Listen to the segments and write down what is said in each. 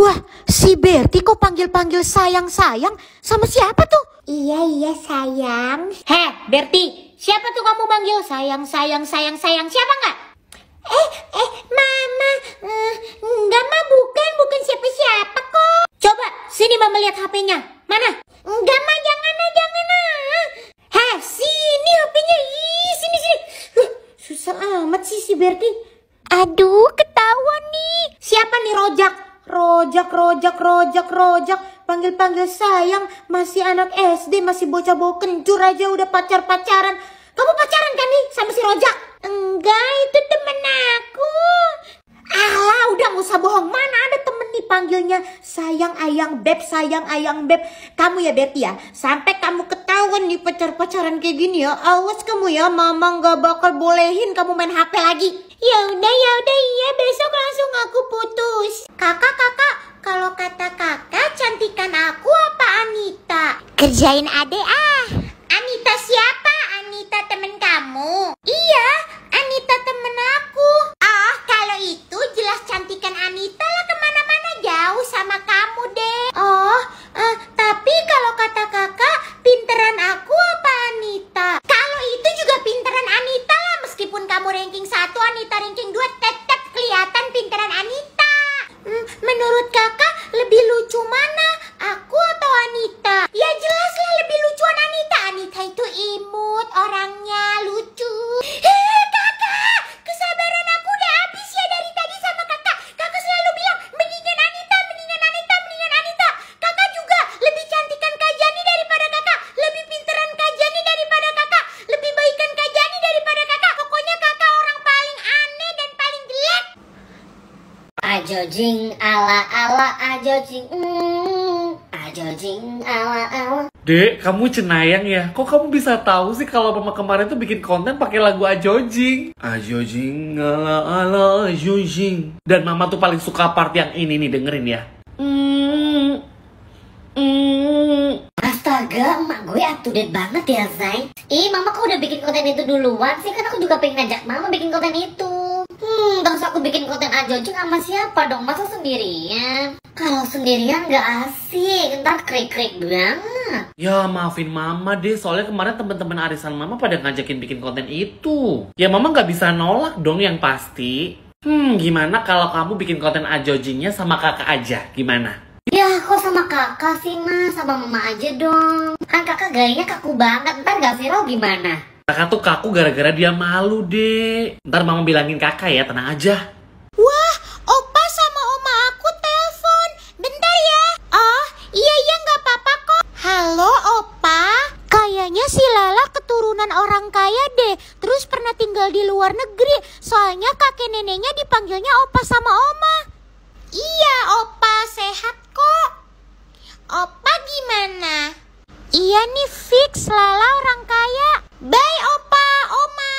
Wah, si Berti kok panggil-panggil sayang-sayang sama siapa tuh? Iya, iya sayang. Heh, Berti, siapa tuh kamu panggil sayang-sayang sayang-sayang siapa enggak? Eh, eh, mama, uh, enggak mah bukan, bukan siapa-siapa kok. Coba, sini mama lihat HP-nya. Mana? Enggak mah, jangan ah, jangan Heh, sini HP-nya. Ih, sini sini. Huh, susah amat sih si Berti. Aduh, ketahuan nih. Siapa nih rojak? rojak, rojak, rojak, rojak. Panggil-panggil sayang, masih anak SD, masih bocah-bocah kencur aja udah pacar-pacaran. Kamu pacaran kan nih sama si rojak? Enggak, itu temen aku. Alah, udah gak usah bohong. Mana ada temen nih panggilnya sayang ayang beb, sayang ayang beb. Kamu ya Betty ya, sampai kamu ketemu ketahuan di pacar-pacaran kayak gini ya, awas kamu ya, mama gak bakal bolehin kamu main HP lagi. Ya udah ya udah iya, besok langsung aku putus. Kakak kakak, kalau kata kakak cantikan aku apa Anita? Kerjain adek kamu ranking 1, Anita ranking 2 tetap kelihatan pinteran Anita. Hmm, menurut kakak lebih lucu mana? Aku atau Anita? Ya jelas Ajojing ala ala ajojing, mm, ajojing ala ala Dek, kamu cenayang ya? Kok kamu bisa tahu sih kalau mama kemarin tuh bikin konten pakai lagu Ajojing? Ajojing ala ala Ajojing. Dan mama tuh paling suka part yang ini nih, dengerin ya. Hmm, hmm. Astaga, emak gue up to date banget ya, Zai. Ih, mama kok udah bikin konten itu duluan sih? Kan aku juga pengen ngajak mama bikin konten itu. Hmm, terus bikin konten ajonjung sama siapa dong? Masa sendirian? Kalau sendirian gak asik, ntar krik-krik banget. Ya maafin mama deh, soalnya kemarin teman-teman arisan mama pada ngajakin bikin konten itu. Ya mama gak bisa nolak dong yang pasti. Hmm, gimana kalau kamu bikin konten ajojingnya sama kakak aja? Gimana? Ya kok sama kakak sih mas, sama mama aja dong Kan kakak gayanya kaku banget, ntar gak viral gimana? Kakak tuh kaku gara-gara dia malu, deh. Ntar mama bilangin kakak ya, tenang aja. Wah, opa sama oma aku telepon. Bentar ya. Oh, iya iya nggak apa-apa kok. Halo, opa. Kayaknya si Lala keturunan orang kaya deh. Terus pernah tinggal di luar negeri. Soalnya kakek neneknya dipanggilnya opa sama oma. Iya, opa sehat kok. Opa gimana? Iya nih fix Lala orang kaya. Bye, Opa, Oma.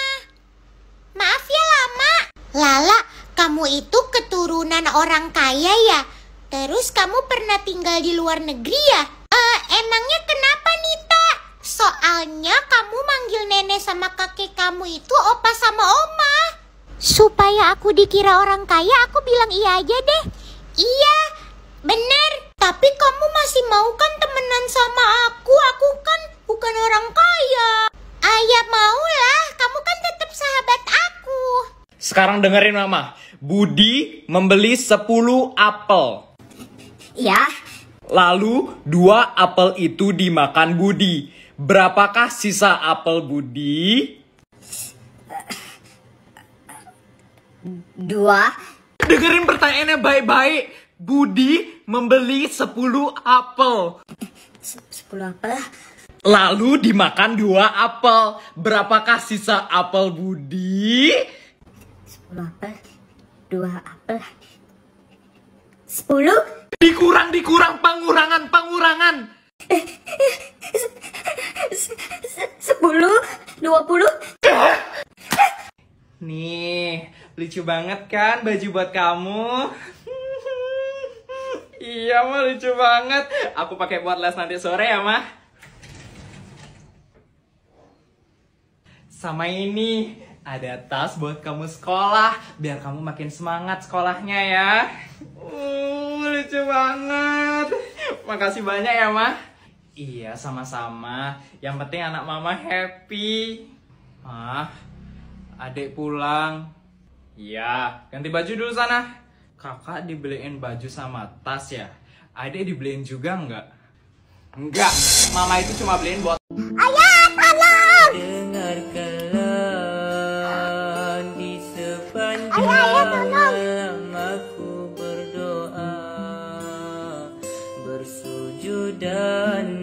Maaf ya lama. Lala, kamu itu keturunan orang kaya ya? Terus kamu pernah tinggal di luar negeri ya? Eh, emangnya kenapa Nita? Soalnya kamu manggil nenek sama kakek kamu itu opa sama oma. Supaya aku dikira orang kaya, aku bilang iya aja deh. Iya, benar. Tapi kamu masih mau kan temenan sama aku? Aku kan Sekarang dengerin mama. Budi membeli 10 apel. Iya. Lalu dua apel itu dimakan Budi. Berapakah sisa apel Budi? Dua. Dengerin pertanyaannya baik-baik. Budi membeli 10 apel. 10 apel? Lalu dimakan dua apel. Berapakah sisa apel Budi? apel, dua apel, sepuluh. Dikurang, dikurang, pengurangan, pengurangan. Eh, eh, sepuluh, dua puluh. Nih, lucu banget kan baju buat kamu? Iya mah lucu banget. Aku pakai buat les nanti sore ya mah. Sama ini ada tas buat kamu sekolah biar kamu makin semangat sekolahnya ya. Uh, lucu banget. Makasih banyak ya, Ma. Iya, sama-sama. Yang penting anak Mama happy. Mah, adik pulang. Iya, ganti baju dulu sana. Kakak dibeliin baju sama tas ya. Adik dibeliin juga enggak? Enggak, Mama itu cuma beliin buat... Ayah! Malam aku berdoa Bersujud dan